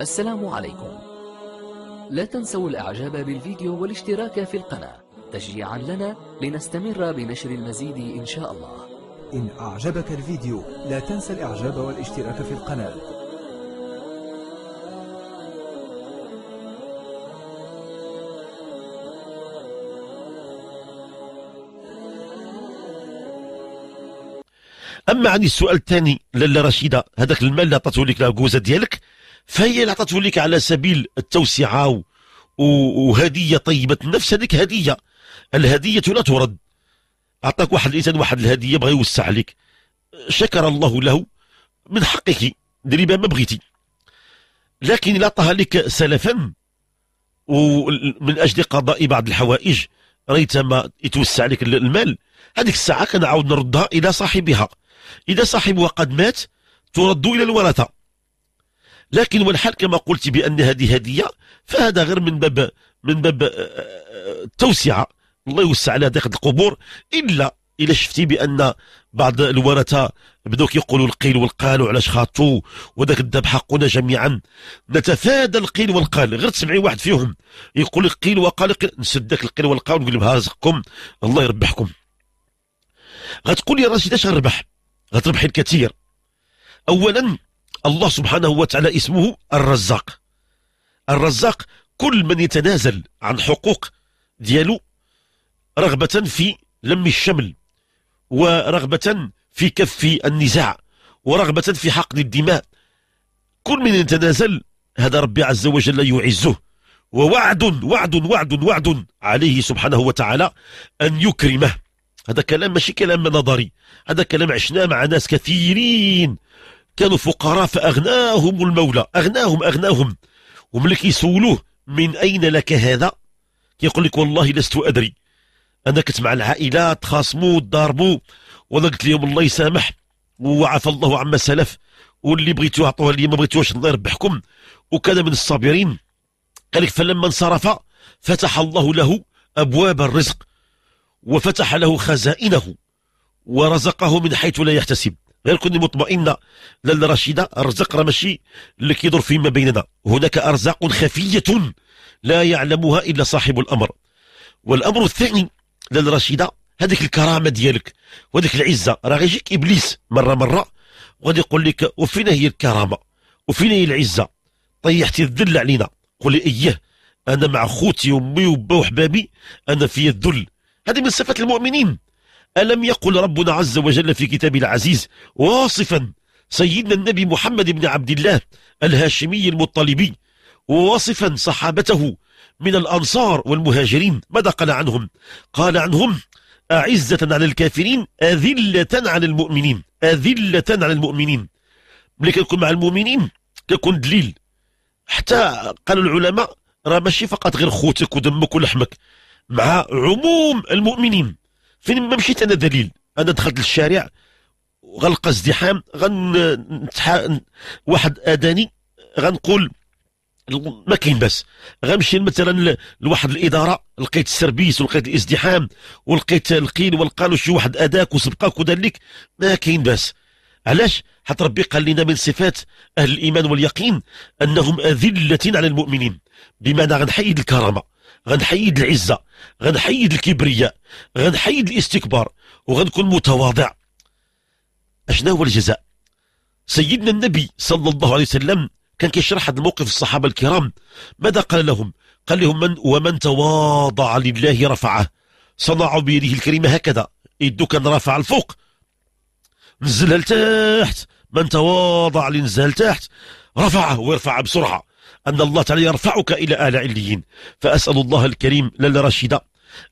السلام عليكم لا تنسوا الإعجاب بالفيديو والاشتراك في القناة تشجيعا لنا لنستمر بنشر المزيد إن شاء الله إن أعجبك الفيديو لا تنسى الإعجاب والاشتراك في القناة اما عن السؤال الثاني لاله رشيده هذاك المال اللي عطاته لك جوزة ديالك فهي اللي عطاته لك على سبيل التوسعة وهدية طيبة النفس هذيك هدية الهدية لا ترد أعطاك واحد الإنسان واحد الهدية بغى يوسع لك شكر الله له من حقك دري ما بغيتي لكن إلا عطاها لك سلفا ومن أجل قضاء بعض الحوائج ريتما يتوسع لك المال هذيك الساعة كنعاود نردها إلى صاحبها إذا صاحبها قد مات ترد إلى الورثة لكن والحال كما قلت بأن هذه هدية فهذا غير من باب من باب التوسعة آه، آه، آه، الله يوسع على داخل القبور إلا إلا شفتي بأن بعض الورثة بداو كيقولوا القيل والقال وعلاش خاطو وذاك الذبح حقنا جميعا نتفادى القيل والقال غير تسمعي واحد فيهم يقول لك قيل وقال نسد داك القيل والقال ونقول لهم رزقكم الله يربحكم غتقول لي راشد اش غنربح غتربحي الكثير اولا الله سبحانه وتعالى اسمه الرزاق الرزاق كل من يتنازل عن حقوق ديالو رغبة في لم الشمل ورغبة في كف النزاع ورغبة في حقن الدماء كل من يتنازل هذا ربي عز وجل يعزه ووعد وعد وعد وعد عليه سبحانه وتعالى أن يكرمه هذا كلام ماشي كلام نظري هذا كلام عشناه مع ناس كثيرين كانوا فقراء فأغناهم المولى أغناهم أغناهم وملي كيسولوه من أين لك هذا كيقول لك والله لست أدري أنا كنت مع العائلة تخاصموا تضاربوا وأنا قلت لهم الله يسامح وعفى الله عما سلف واللي بغيتو عطوها لي ما بغيتوش الله يربحكم وكان من الصابرين قال لك فلما انصرف فتح الله له أبواب الرزق وفتح له خزائنه ورزقه من حيث لا يحتسب غير كوني مطمئنه لاله رشيده الرزق راه ماشي اللي كيدور فيما بيننا هناك ارزاق خفيه لا يعلمها الا صاحب الامر والامر الثاني لاله رشيده هذيك الكرامه ديالك وهذيك العزه راه غيجيك ابليس مره مره وغادي يقول لك وفين هي الكرامه وفين هي العزه طيحتي الذل علينا قولي اياه انا مع خوتي وامي وبا وحبابي انا في الذل هذه من صفات المؤمنين ألم يقل ربنا عز وجل في كتابه العزيز واصفا سيدنا النبي محمد بن عبد الله الهاشمي المطلبي وواصفا صحابته من الأنصار والمهاجرين ماذا قال عنهم قال عنهم أعزة على الكافرين أذلة على المؤمنين أذلة على المؤمنين ملي كنكون مع المؤمنين كنكون دليل حتى قال العلماء راه ماشي فقط غير خوتك ودمك ولحمك مع عموم المؤمنين فين ما مشيت انا دليل انا دخلت للشارع غنلقى ازدحام غنتحا واحد اداني غنقول ما كاين باس غنمشي مثلا لواحد الاداره لقيت السربيس ولقيت الازدحام ولقيت القيل والقالو شي واحد اداك وسبقاك ودار لك ما كاين باس علاش حتى ربي قال لنا من صفات اهل الايمان واليقين انهم اذله على المؤمنين بمعنى غنحيد الكرامه غنحيد العزه غنحيد الكبرياء غنحيد الاستكبار وغنكون متواضع اشنا هو الجزاء سيدنا النبي صلى الله عليه وسلم كان كيشرح هذا الموقف الصحابه الكرام ماذا قال لهم قال لهم من ومن تواضع لله رفعه صنعوا بيده الكريمه هكذا يدو كان رافع الفوق نزلها لتحت من تواضع لنزلها لتحت رفعه ويرفعه بسرعه أن الله تعالى يرفعك إلى آل عليين فأسأل الله الكريم لنا رشيدا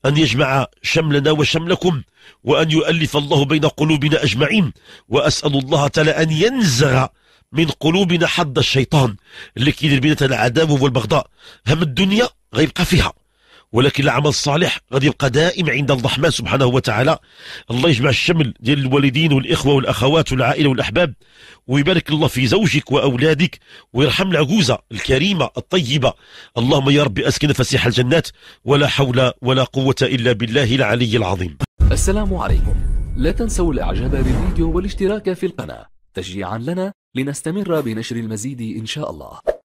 أن يجمع شملنا وشملكم وأن يؤلف الله بين قلوبنا أجمعين وأسأل الله تعالى أن ينزغ من قلوبنا حد الشيطان اللي كيدير بيناتنا العداوة والبغضاء هم الدنيا غيبقى فيها ولكن العمل الصالح غادي يبقى دائم عند الرحمن سبحانه وتعالى الله يجمع الشمل ديال الوالدين والاخوه والاخوات والعائله والاحباب ويبارك الله في زوجك واولادك ويرحم العجوزه الكريمه الطيبه اللهم يا رب اسكن فسيح الجنات ولا حول ولا قوه الا بالله العلي العظيم السلام عليكم لا تنسوا الاعجاب بالفيديو والاشتراك في القناه تشجيعا لنا لنستمر بنشر المزيد ان شاء الله